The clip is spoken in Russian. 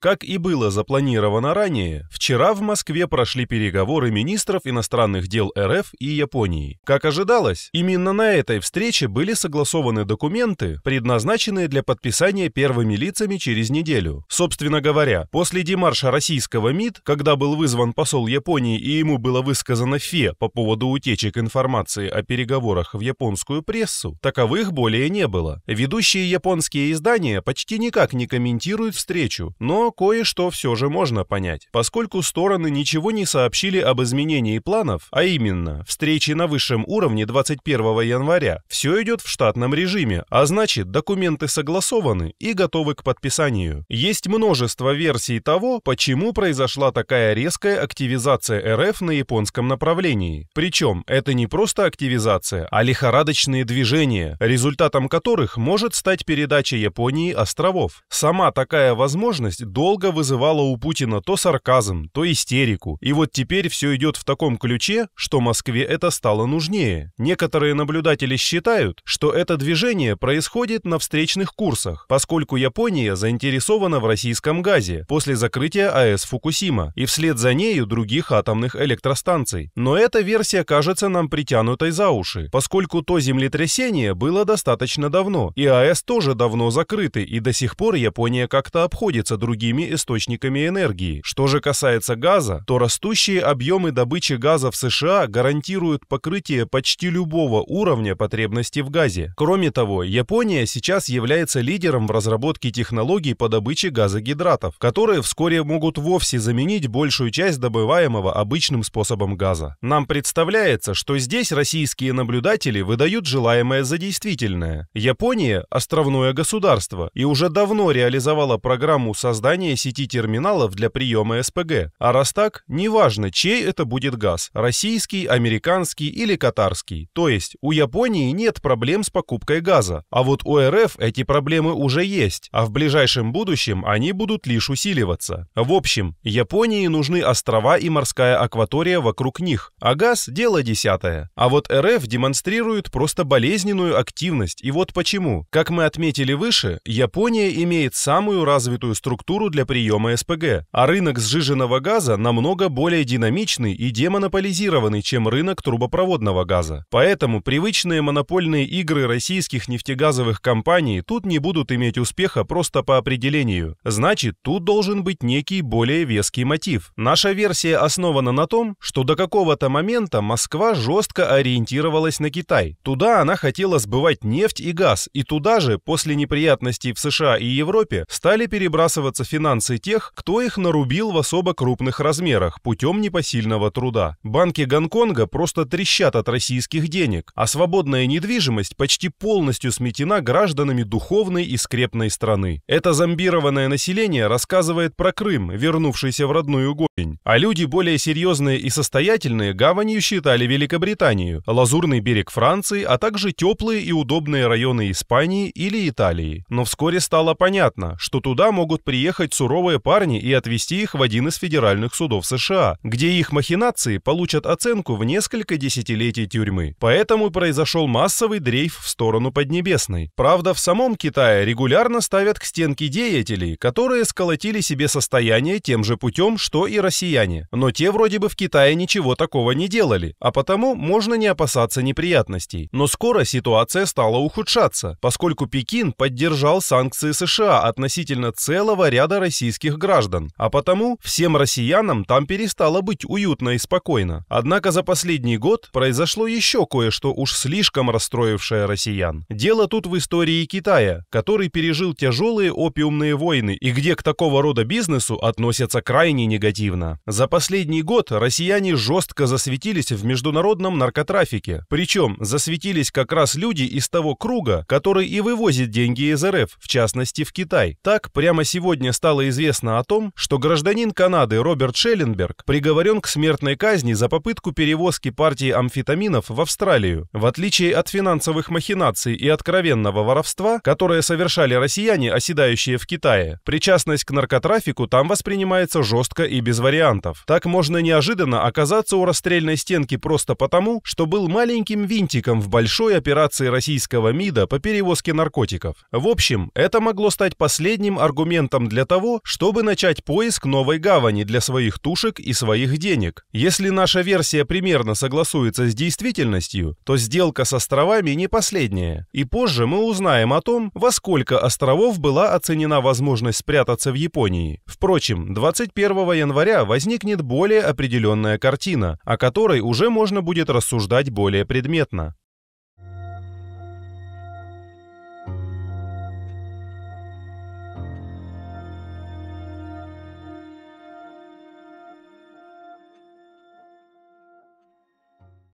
Как и было запланировано ранее, вчера в Москве прошли переговоры министров иностранных дел РФ и Японии. Как ожидалось, именно на этой встрече были согласованы документы, предназначенные для подписания первыми лицами через неделю. Собственно говоря, после демарша российского МИД, когда был вызван посол Японии и ему было высказано ФЕ по поводу утечек информации о переговорах в японскую прессу, таковых более не было. Ведущие японские издания почти никак не комментируют встречу, но кое-что все же можно понять. Поскольку стороны ничего не сообщили об изменении планов, а именно, встречи на высшем уровне 21 января, все идет в штатном режиме, а значит, документы согласованы и готовы к подписанию. Есть множество версий того, почему произошла такая резкая активизация РФ на японском направлении. Причем, это не просто активизация, а лихорадочные движения, результатом которых может стать передача Японии островов. Сама такая возможность долго вызывало у Путина то сарказм, то истерику. И вот теперь все идет в таком ключе, что Москве это стало нужнее. Некоторые наблюдатели считают, что это движение происходит на встречных курсах, поскольку Япония заинтересована в российском газе после закрытия АЭС Фукусима и вслед за нею других атомных электростанций. Но эта версия кажется нам притянутой за уши, поскольку то землетрясение было достаточно давно, и АЭС тоже давно закрыты, и до сих пор Япония как-то обходится другими другими источниками энергии. Что же касается газа, то растущие объемы добычи газа в США гарантируют покрытие почти любого уровня потребности в газе. Кроме того, Япония сейчас является лидером в разработке технологий по добыче газогидратов, которые вскоре могут вовсе заменить большую часть добываемого обычным способом газа. Нам представляется, что здесь российские наблюдатели выдают желаемое за действительное. Япония – островное государство и уже давно реализовала программу создания создание сети терминалов для приема СПГ, а раз так, неважно, чей это будет газ – российский, американский или катарский. То есть у Японии нет проблем с покупкой газа, а вот у РФ эти проблемы уже есть, а в ближайшем будущем они будут лишь усиливаться. В общем, Японии нужны острова и морская акватория вокруг них, а газ – дело десятое. А вот РФ демонстрирует просто болезненную активность, и вот почему. Как мы отметили выше, Япония имеет самую развитую структуру для приема СПГ, а рынок сжиженного газа намного более динамичный и демонополизированный, чем рынок трубопроводного газа. Поэтому привычные монопольные игры российских нефтегазовых компаний тут не будут иметь успеха просто по определению. Значит, тут должен быть некий более веский мотив. Наша версия основана на том, что до какого-то момента Москва жестко ориентировалась на Китай. Туда она хотела сбывать нефть и газ, и туда же, после неприятностей в США и Европе, стали перебрасываться финансовые финансы тех, кто их нарубил в особо крупных размерах путем непосильного труда. Банки Гонконга просто трещат от российских денег, а свободная недвижимость почти полностью сметена гражданами духовной и скрепной страны. Это зомбированное население рассказывает про Крым, вернувшийся в родную гавань, а люди более серьезные и состоятельные гаванью считали Великобританию, лазурный берег Франции, а также теплые и удобные районы Испании или Италии. Но вскоре стало понятно, что туда могут приехать выехать суровые парни и отвезти их в один из федеральных судов США, где их махинации получат оценку в несколько десятилетий тюрьмы. Поэтому произошел массовый дрейф в сторону Поднебесной. Правда, в самом Китае регулярно ставят к стенке деятелей, которые сколотили себе состояние тем же путем, что и россияне. Но те вроде бы в Китае ничего такого не делали, а потому можно не опасаться неприятностей. Но скоро ситуация стала ухудшаться, поскольку Пекин поддержал санкции США относительно целого ряда миллиарда российских граждан, а потому всем россиянам там перестало быть уютно и спокойно. Однако за последний год произошло еще кое-что уж слишком расстроившее россиян. Дело тут в истории Китая, который пережил тяжелые опиумные войны и где к такого рода бизнесу относятся крайне негативно. За последний год россияне жестко засветились в международном наркотрафике. Причем засветились как раз люди из того круга, который и вывозит деньги из РФ, в частности в Китай. Так, прямо сегодня стало известно о том, что гражданин Канады Роберт Шелленберг приговорен к смертной казни за попытку перевозки партии амфетаминов в Австралию. В отличие от финансовых махинаций и откровенного воровства, которое совершали россияне, оседающие в Китае, причастность к наркотрафику там воспринимается жестко и без вариантов. Так можно неожиданно оказаться у расстрельной стенки просто потому, что был маленьким винтиком в большой операции российского МИДа по перевозке наркотиков. В общем, это могло стать последним аргументом для того, чтобы начать поиск новой гавани для своих тушек и своих денег. Если наша версия примерно согласуется с действительностью, то сделка с островами не последняя, и позже мы узнаем о том, во сколько островов была оценена возможность спрятаться в Японии. Впрочем, 21 января возникнет более определенная картина, о которой уже можно будет рассуждать более предметно.